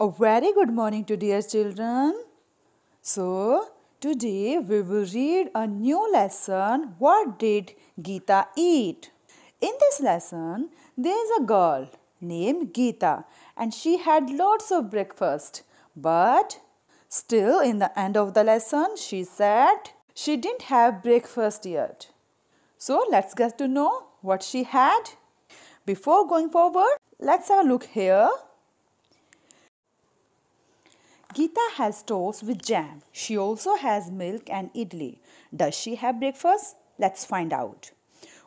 A very good morning to dear children. So, today we will read a new lesson What Did Geeta Eat? In this lesson, there is a girl named Geeta and she had lots of breakfast. But still, in the end of the lesson, she said she didn't have breakfast yet. So, let's get to know what she had. Before going forward, let's have a look here. Geeta has toast with jam. She also has milk and idli. Does she have breakfast? Let's find out.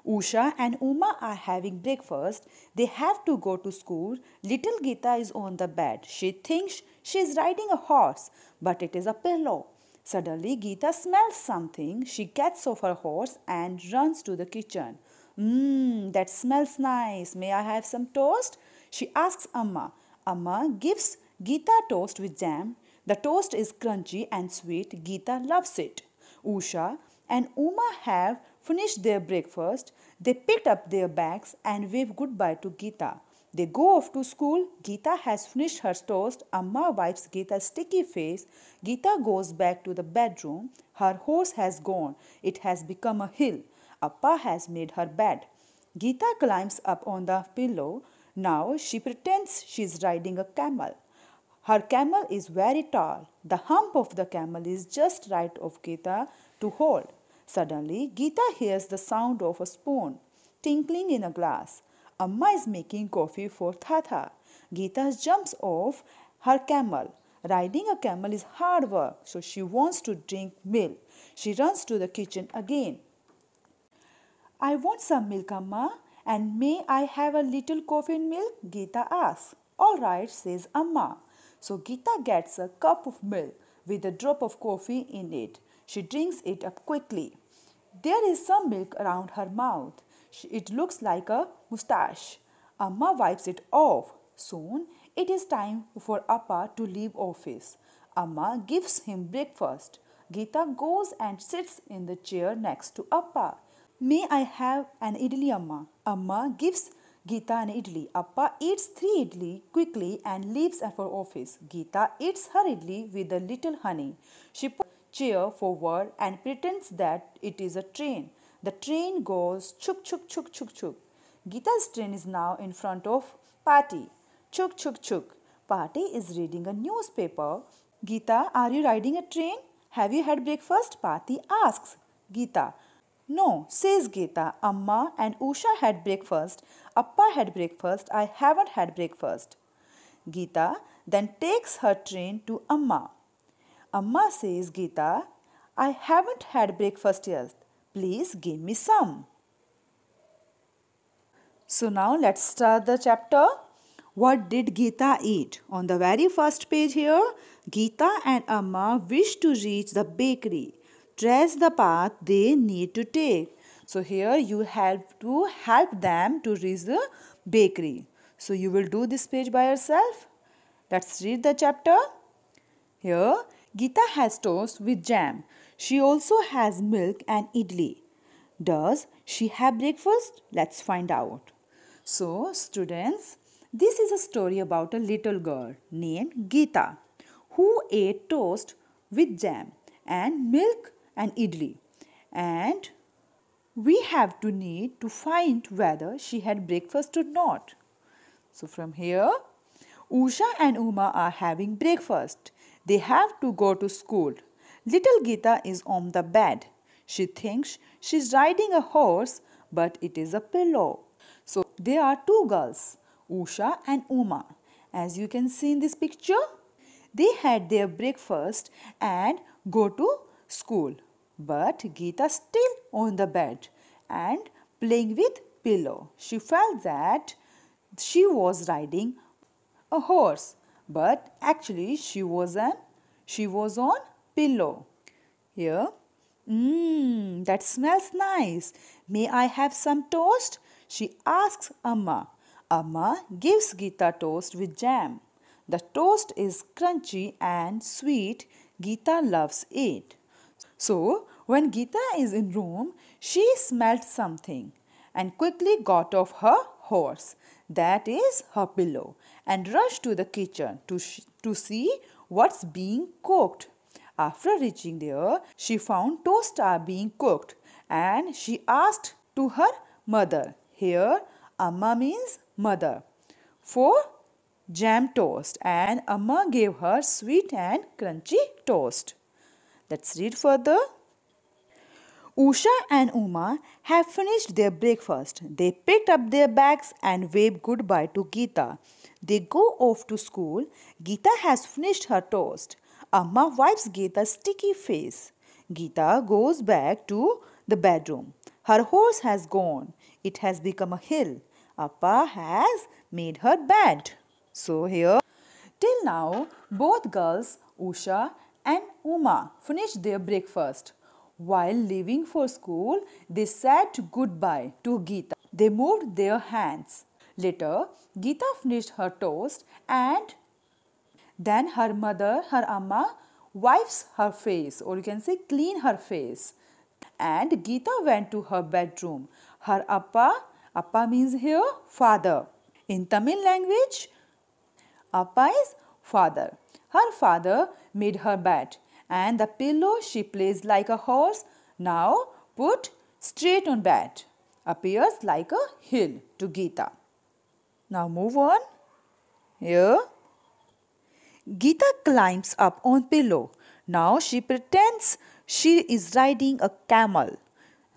Usha and Uma are having breakfast. They have to go to school. Little Geeta is on the bed. She thinks she is riding a horse, but it is a pillow. Suddenly, Geeta smells something. She gets off her horse and runs to the kitchen. Mmm, that smells nice. May I have some toast? She asks Amma. Amma gives Geeta toast with jam. The toast is crunchy and sweet. Geeta loves it. Usha and Uma have finished their breakfast. They picked up their bags and wave goodbye to Geeta. They go off to school. Geeta has finished her toast. Amma wipes Geeta's sticky face. Geeta goes back to the bedroom. Her horse has gone. It has become a hill. Appa has made her bed. Geeta climbs up on the pillow. Now she pretends she is riding a camel. Her camel is very tall. The hump of the camel is just right of Gita to hold. Suddenly, Gita hears the sound of a spoon tinkling in a glass. Amma is making coffee for Thatha. Gita jumps off her camel. Riding a camel is hard work, so she wants to drink milk. She runs to the kitchen again. I want some milk, Amma, and may I have a little coffee and milk? Gita asks. All right, says Amma. So Gita gets a cup of milk with a drop of coffee in it. She drinks it up quickly. There is some milk around her mouth. It looks like a moustache. Amma wipes it off. Soon, it is time for Appa to leave office. Amma gives him breakfast. Gita goes and sits in the chair next to Appa. May I have an idli, Amma? Amma gives Gita and idli. Appa eats three idli quickly and leaves for office. Gita eats her idli with a little honey. She puts chair forward and pretends that it is a train. The train goes chuk chuk chuk chuk chuk. Gita's train is now in front of party. Chuk chuk chuk. Party is reading a newspaper. Gita, are you riding a train? Have you had breakfast? Party asks. Gita, no, says Geeta, Amma and Usha had breakfast, Appa had breakfast, I haven't had breakfast. Geeta then takes her train to Amma. Amma says, Geeta, I haven't had breakfast yet. Please give me some. So now let's start the chapter. What did Geeta eat? On the very first page here, Geeta and Amma wish to reach the bakery trace the path they need to take. So here you have to help them to reach the bakery. So you will do this page by yourself. Let's read the chapter. Here, Gita has toast with jam. She also has milk and idli. Does she have breakfast? Let's find out. So, students, this is a story about a little girl named Gita who ate toast with jam and milk and idli and we have to need to find whether she had breakfast or not. So from here, Usha and Uma are having breakfast. They have to go to school. Little Gita is on the bed. She thinks she's riding a horse, but it is a pillow. So there are two girls, Usha and Uma. As you can see in this picture, they had their breakfast and go to school. But Geeta still on the bed and playing with pillow. She felt that she was riding a horse, but actually she was an she was on pillow. Here, mmm, that smells nice. May I have some toast? She asks Amma. Amma gives Geeta toast with jam. The toast is crunchy and sweet. Geeta loves it. So, when Gita is in Rome, she smelt something and quickly got off her horse, that is her pillow, and rushed to the kitchen to, to see what's being cooked. After reaching there, she found toast are being cooked and she asked to her mother. Here, Amma means mother. For jam toast and Amma gave her sweet and crunchy toast. Let's read further. Usha and Uma have finished their breakfast. They picked up their bags and waved goodbye to Geeta. They go off to school. Geeta has finished her toast. Amma wipes Geeta's sticky face. Geeta goes back to the bedroom. Her horse has gone. It has become a hill. Appa has made her bed. So here, till now, both girls, Usha Uma finished their breakfast. While leaving for school, they said goodbye to Geeta. They moved their hands. Later, Geeta finished her toast and then her mother, her amma, wipes her face or you can say clean her face. And Geeta went to her bedroom. Her appa, appa means here father. In Tamil language, appa is father. Her father made her bed and the pillow she plays like a horse. Now put straight on bed. Appears like a hill to Gita. Now move on. Here. Gita climbs up on pillow. Now she pretends she is riding a camel.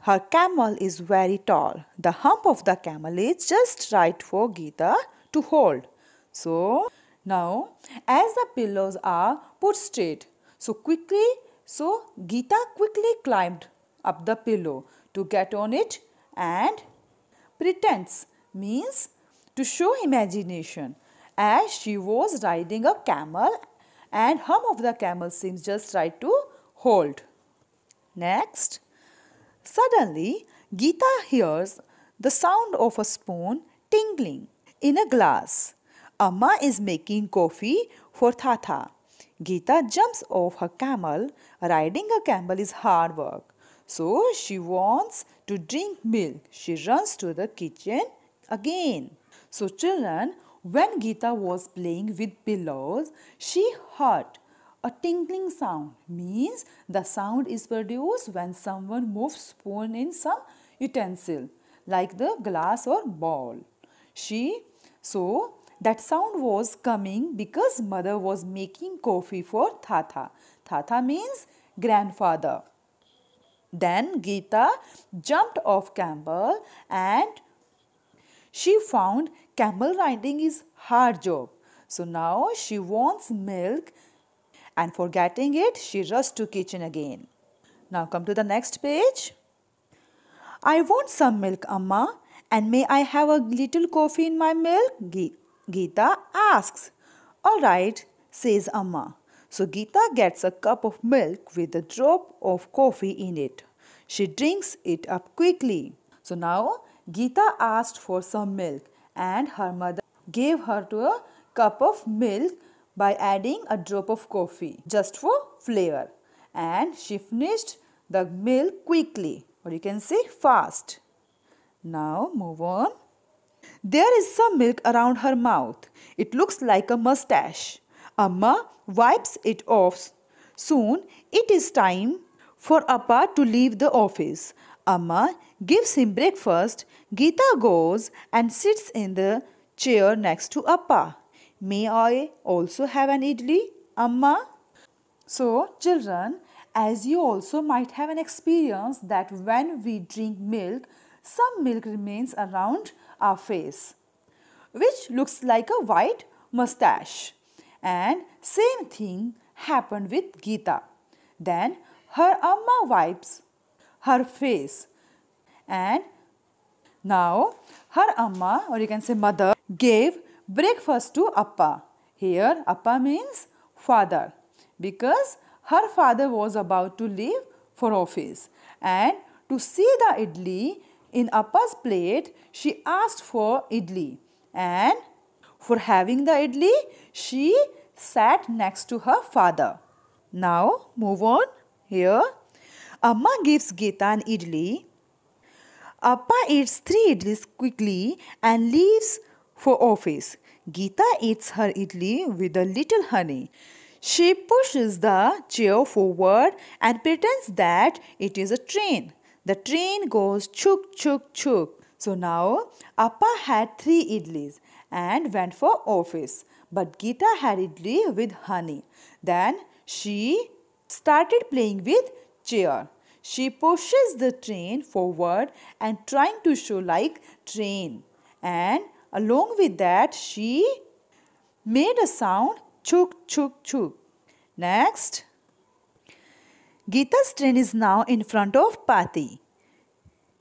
Her camel is very tall. The hump of the camel is just right for Gita to hold. So now as the pillows are put straight, so quickly, so Gita quickly climbed up the pillow to get on it and pretense means to show imagination as she was riding a camel and hum of the camel seems just right to hold. Next, suddenly Gita hears the sound of a spoon tingling in a glass. Amma is making coffee for Tata. Geeta jumps off her camel. Riding a camel is hard work. So she wants to drink milk. She runs to the kitchen again. So children, when Geeta was playing with pillows, she heard a tinkling sound. Means the sound is produced when someone moves spoon in some utensil like the glass or bowl. She so that sound was coming because mother was making coffee for Tata. Tata means grandfather. Then Geeta jumped off camel and she found camel riding is hard job. So now she wants milk and forgetting it she rushed to kitchen again. Now come to the next page. I want some milk, Amma, and may I have a little coffee in my milk? Ge Geeta asks. Alright, says Amma. So Geeta gets a cup of milk with a drop of coffee in it. She drinks it up quickly. So now Geeta asked for some milk and her mother gave her to a cup of milk by adding a drop of coffee just for flavor and she finished the milk quickly or you can say fast. Now move on there is some milk around her mouth. It looks like a mustache. Amma wipes it off. Soon it is time for Appa to leave the office. Amma gives him breakfast. Geeta goes and sits in the chair next to Appa. May I also have an idli, Amma? So, children, as you also might have an experience that when we drink milk, some milk remains around our face which looks like a white mustache. And same thing happened with Gita. Then her amma wipes her face and now her amma or you can say mother gave breakfast to Appa. Here Appa means father because her father was about to leave for office and to see the idli in Appa's plate, she asked for idli and for having the idli, she sat next to her father. Now move on here. Amma gives Gita an idli. Appa eats three idlis quickly and leaves for office. Gita eats her idli with a little honey. She pushes the chair forward and pretends that it is a train. The train goes chuk chuk chuk. So now Appa had three idlis and went for office. But Gita had idli with honey. Then she started playing with chair. She pushes the train forward and trying to show like train. And along with that she made a sound chuk chuk chuk. Next Gita's train is now in front of Pati.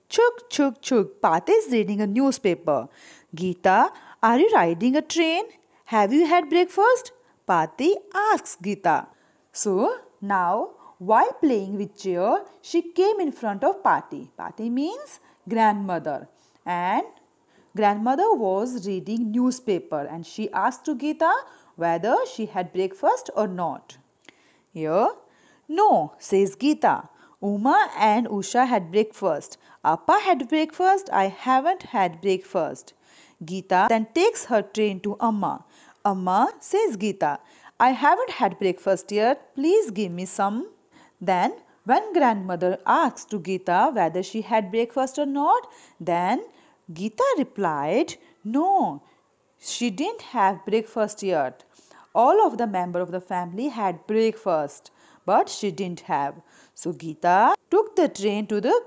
Chug, chug, chug. Pati is reading a newspaper. Gita, are you riding a train? Have you had breakfast? Pati asks Gita. So, now, while playing with chair, she came in front of Pati. Pati means grandmother. And grandmother was reading newspaper and she asked to Gita whether she had breakfast or not. Here, no, says Geeta. Uma and Usha had breakfast. Appa had breakfast. I haven't had breakfast. Geeta then takes her train to Amma. Amma says Geeta, I haven't had breakfast yet. Please give me some. Then when grandmother asks to Geeta whether she had breakfast or not, then Geeta replied, No, she didn't have breakfast yet. All of the members of the family had breakfast but she didn't have. So Geeta took the train to the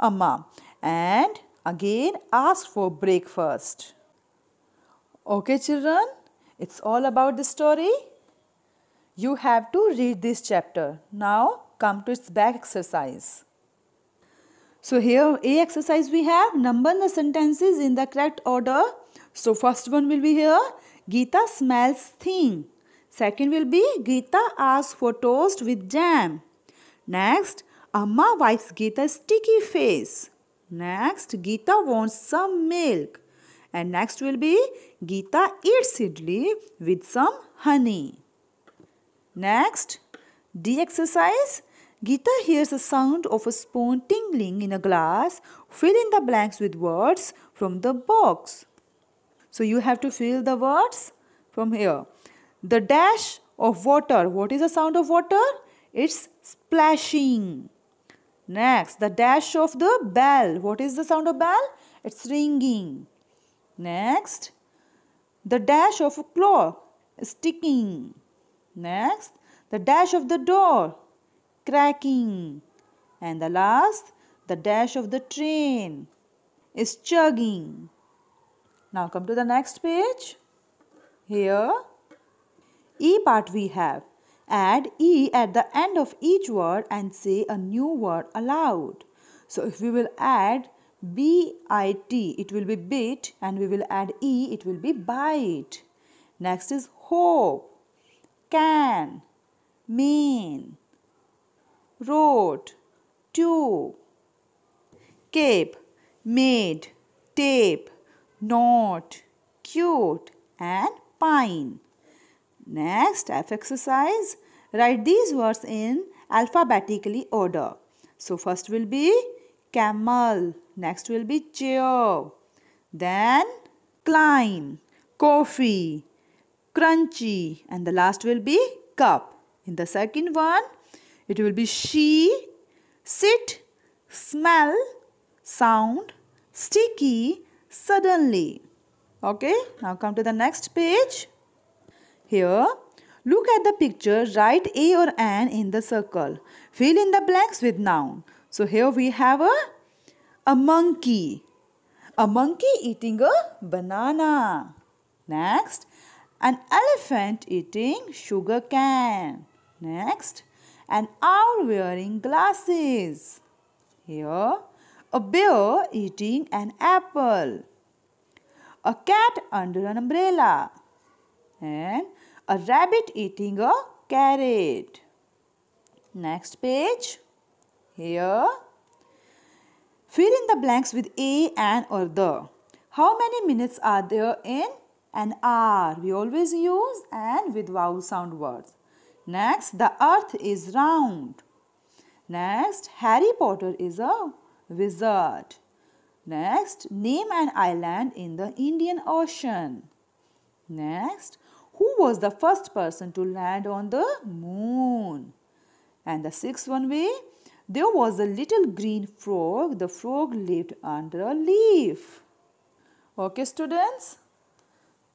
Amma and again asked for breakfast. Okay children, it's all about the story. You have to read this chapter. Now come to its back exercise. So here A exercise we have number the sentences in the correct order. So first one will be here Geeta smells thing. Second will be Geeta asks for toast with jam. Next, Amma wipes Geeta's sticky face. Next, Geeta wants some milk. And next will be Geeta eats idli with some honey. Next, D exercise. Geeta hears the sound of a spoon tingling in a glass. Fill in the blanks with words from the box. So you have to fill the words from here. The dash of water. What is the sound of water? It's splashing. Next, the dash of the bell. What is the sound of bell? It's ringing. Next, the dash of a claw. Sticking. Next, the dash of the door. Cracking. And the last, the dash of the train is chugging. Now come to the next page. Here, E part we have. Add E at the end of each word and say a new word aloud. So if we will add B-I-T, it will be bit and we will add E, it will be bite. Next is hope, can, mean, road, two, cape, made, tape, knot, cute and pine. Next, F exercise. Write these words in alphabetically order. So, first will be camel. Next will be chair. Then, climb, coffee, crunchy. And the last will be cup. In the second one, it will be she, sit, smell, sound, sticky, suddenly. Okay, now come to the next page. Here, look at the picture, write A or an in the circle. Fill in the blanks with noun. So here we have a, a monkey. A monkey eating a banana. Next, an elephant eating sugar cane. Next, an owl wearing glasses. Here, a bear eating an apple. A cat under an umbrella and a rabbit eating a carrot. Next page. Here. Fill in the blanks with A and or the. How many minutes are there in an hour? We always use and with vowel sound words. Next, the earth is round. Next, Harry Potter is a wizard. Next, name an island in the Indian Ocean. Next, who was the first person to land on the moon? And the sixth one way, there was a little green frog. The frog lived under a leaf. Okay, students?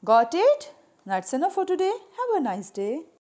Got it? That's enough for today. Have a nice day.